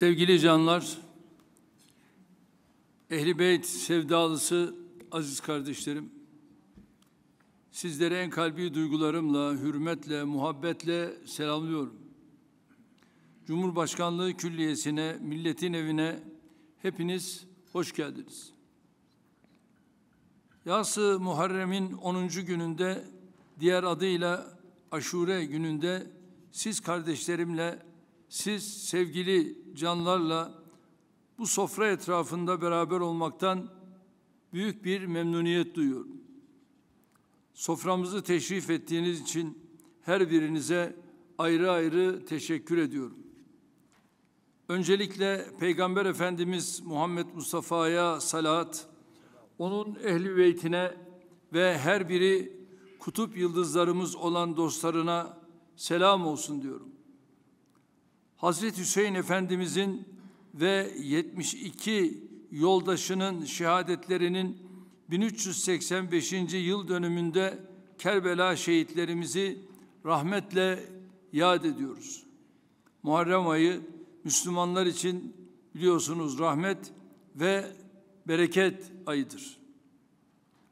Sevgili canlar, Ehli Beyt sevdalısı aziz kardeşlerim, sizlere en kalbi duygularımla, hürmetle, muhabbetle selamlıyorum. Cumhurbaşkanlığı Külliyesi'ne, milletin evine hepiniz hoş geldiniz. Yası Muharrem'in 10. gününde, diğer adıyla Aşure gününde siz kardeşlerimle siz sevgili canlarla bu sofra etrafında beraber olmaktan büyük bir memnuniyet duyuyorum. Soframızı teşrif ettiğiniz için her birinize ayrı ayrı teşekkür ediyorum. Öncelikle Peygamber Efendimiz Muhammed Mustafa'ya salat, onun ehli beytine ve her biri kutup yıldızlarımız olan dostlarına selam olsun diyorum. Hazreti Hüseyin Efendimizin ve 72 yoldaşının şehadetlerinin 1385. yıl dönümünde Kerbela şehitlerimizi rahmetle yad ediyoruz. Muharrem ayı Müslümanlar için biliyorsunuz rahmet ve bereket ayıdır.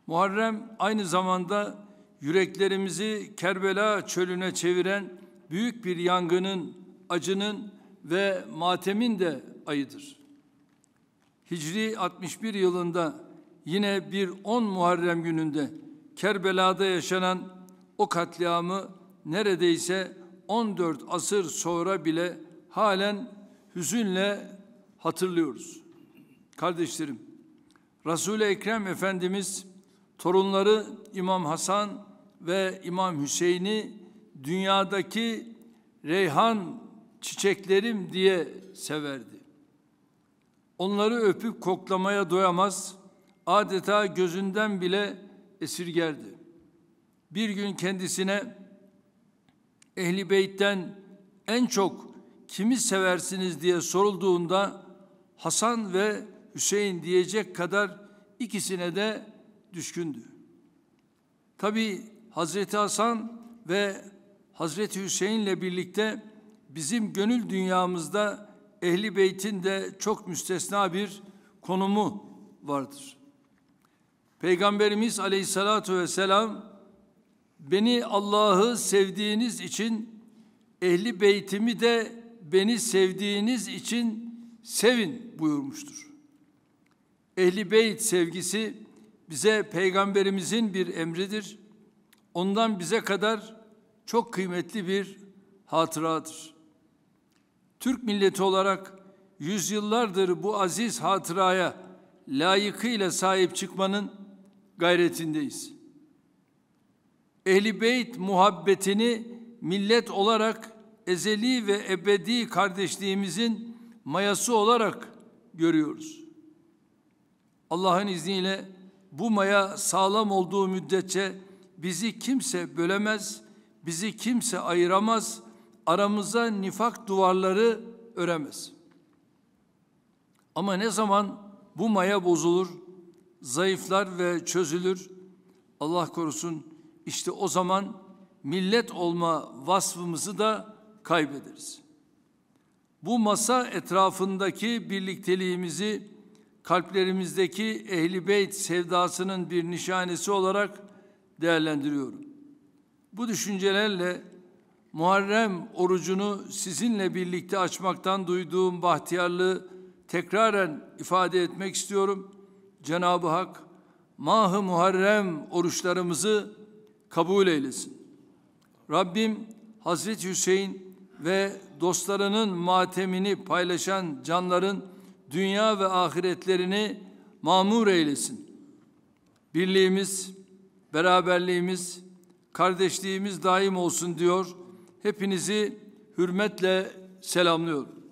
Muharrem aynı zamanda yüreklerimizi Kerbela çölüne çeviren büyük bir yangının acının ve matemin de ayıdır. Hicri 61 yılında yine bir 10 Muharrem gününde Kerbela'da yaşanan o katliamı neredeyse 14 asır sonra bile halen hüzünle hatırlıyoruz. Kardeşlerim, Resul-i Ekrem Efendimiz torunları İmam Hasan ve İmam Hüseyin'i dünyadaki Reyhan çiçeklerim diye severdi. Onları öpüp koklamaya doyamaz, adeta gözünden bile esirgerdi. Bir gün kendisine Ehli Beyt'ten en çok kimi seversiniz diye sorulduğunda Hasan ve Hüseyin diyecek kadar ikisine de düşkündü. Tabi Hazreti Hasan ve Hazreti Hüseyin'le birlikte bizim gönül dünyamızda Ehli Beyt'in de çok müstesna bir konumu vardır. Peygamberimiz Aleyhissalatu vesselam beni Allah'ı sevdiğiniz için Ehli Beytimi de beni sevdiğiniz için sevin buyurmuştur. Ehli Beyt sevgisi bize peygamberimizin bir emridir. Ondan bize kadar çok kıymetli bir hatıradır. Türk milleti olarak yüzyıllardır bu aziz hatıraya layıkıyla sahip çıkmanın gayretindeyiz. Ehli Beyt muhabbetini millet olarak ezeli ve ebedi kardeşliğimizin mayası olarak görüyoruz. Allah'ın izniyle bu maya sağlam olduğu müddetçe bizi kimse bölemez, bizi kimse ayıramaz, aramıza nifak duvarları öremez. Ama ne zaman bu maya bozulur, zayıflar ve çözülür, Allah korusun işte o zaman millet olma vasfımızı da kaybederiz. Bu masa etrafındaki birlikteliğimizi kalplerimizdeki ehli beyt sevdasının bir nişanesi olarak değerlendiriyorum. Bu düşüncelerle Muharrem orucunu sizinle birlikte açmaktan duyduğum bahtiyarlığı tekraren ifade etmek istiyorum. Cenab-ı Hak mahı Muharrem oruçlarımızı kabul eylesin. Rabbim Hazreti Hüseyin ve dostlarının matemini paylaşan canların dünya ve ahiretlerini mamur eylesin. Birliğimiz, beraberliğimiz, kardeşliğimiz daim olsun diyor hepinizi hürmetle selamlıyorum.